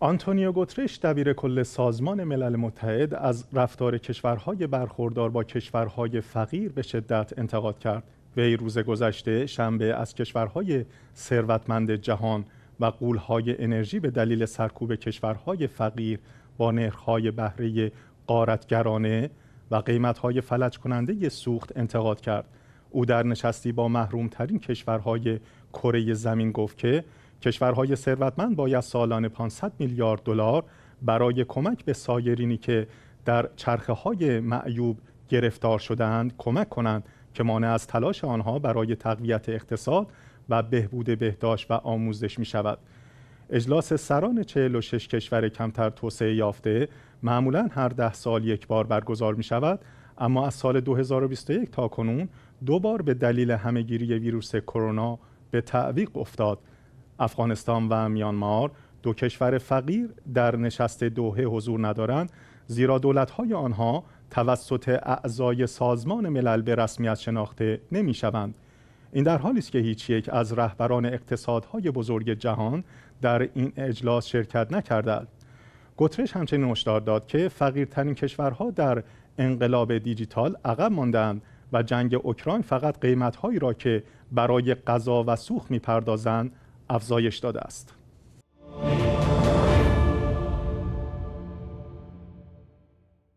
آنتونیو گوترش دبیر کل سازمان ملل متحد از رفتار کشورهای برخوردار با کشورهای فقیر به شدت انتقاد کرد وی روز گذشته شنبه از کشورهای ثروتمند جهان و قولهای انرژی به دلیل سرکوب کشورهای فقیر با نرخهای بهره قارتگرانه و قیمتهای فلج کننده سوخت انتقاد کرد او در نشستی با محرومترین کشورهای کره زمین گفت که کشورهای ثروتمند باید سالانه 500 میلیارد دلار برای کمک به سایرینی که در چرخه های معیوب گرفتار شدند کمک کنند که مانع از تلاش آنها برای تقویت اقتصاد و بهبود بهداشت و آموزش می شود. اجلاس سران 46 کشور کمتر توسعه یافته معمولا هر ده سال یک بار برگزار می شود اما از سال 2021 تا کنون دو بار به دلیل همهگیری ویروس کرونا به تعویق افتاد افغانستان و میانمار دو کشور فقیر در نشست دوهه حضور ندارند زیرا دولت‌های آنها توسط اعضای سازمان ملل به رسمیت شناخته نمی‌شوند این در حالی است که هیچ یک از رهبران اقتصادهای بزرگ جهان در این اجلاس شرکت نکرده گوترش همچنین هشدار داد که فقیرترین کشورها در انقلاب دیجیتال عقب ماندند و جنگ اوکراین فقط قیمتهایی را که برای غذا و سوخت میپردازند افزایش داده است